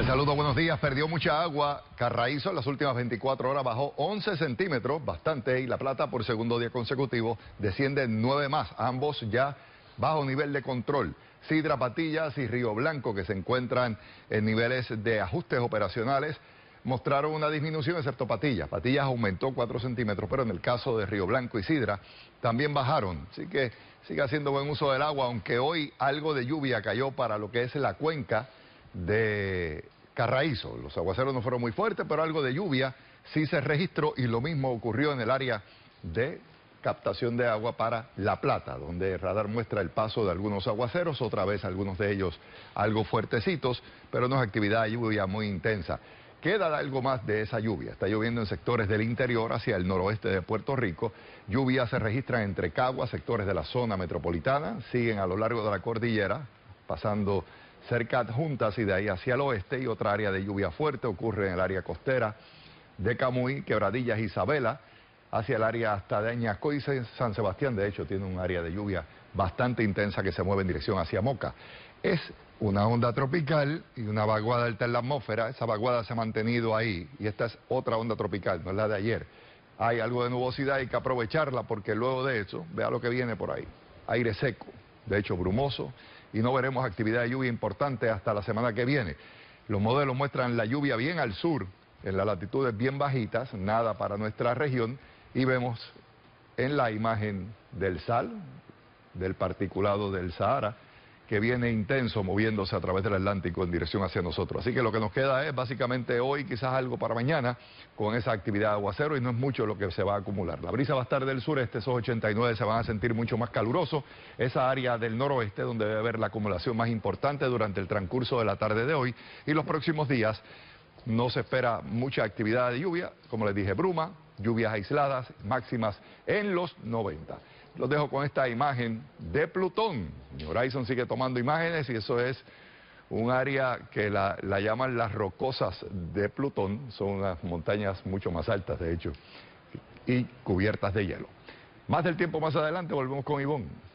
Saludos, buenos días. Perdió mucha agua. Carraízo en las últimas 24 horas bajó 11 centímetros, bastante, y La Plata por segundo día consecutivo desciende 9 más, ambos ya bajo nivel de control. Sidra Patillas y Río Blanco, que se encuentran en niveles de ajustes operacionales, mostraron una disminución, excepto Patillas. Patillas aumentó 4 centímetros, pero en el caso de Río Blanco y Sidra también bajaron. Así que sigue haciendo buen uso del agua, aunque hoy algo de lluvia cayó para lo que es la cuenca de Carraízo. Los aguaceros no fueron muy fuertes, pero algo de lluvia sí se registró y lo mismo ocurrió en el área de captación de agua para La Plata, donde el radar muestra el paso de algunos aguaceros, otra vez algunos de ellos algo fuertecitos, pero no es actividad de lluvia muy intensa. Queda algo más de esa lluvia. Está lloviendo en sectores del interior hacia el noroeste de Puerto Rico. Lluvia se registra entre Caguas, sectores de la zona metropolitana, siguen a lo largo de la cordillera, pasando cerca juntas y de ahí hacia el oeste y otra área de lluvia fuerte ocurre en el área costera de Camuy, Quebradillas, Isabela, hacia el área hasta de Añasco y San Sebastián, de hecho, tiene un área de lluvia bastante intensa que se mueve en dirección hacia Moca. Es una onda tropical y una vaguada alta en la atmósfera, esa vaguada se ha mantenido ahí y esta es otra onda tropical, no es la de ayer. Hay algo de nubosidad, hay que aprovecharla porque luego de eso, vea lo que viene por ahí, aire seco de hecho brumoso, y no veremos actividad de lluvia importante hasta la semana que viene. Los modelos muestran la lluvia bien al sur, en las latitudes bien bajitas, nada para nuestra región, y vemos en la imagen del sal, del particulado del Sahara, que viene intenso moviéndose a través del Atlántico en dirección hacia nosotros. Así que lo que nos queda es básicamente hoy, quizás algo para mañana, con esa actividad de aguacero y no es mucho lo que se va a acumular. La brisa va a estar del sureste, esos 89 se van a sentir mucho más calurosos. Esa área del noroeste donde debe haber la acumulación más importante durante el transcurso de la tarde de hoy y los próximos días no se espera mucha actividad de lluvia, como les dije, bruma, lluvias aisladas máximas en los 90. Los dejo con esta imagen de Plutón. Horizon sigue tomando imágenes y eso es un área que la, llaman las rocosas de Plutón. Son unas montañas mucho más altas, de hecho, y cubiertas de hielo. Más del tiempo más adelante, volvemos con Ivonne.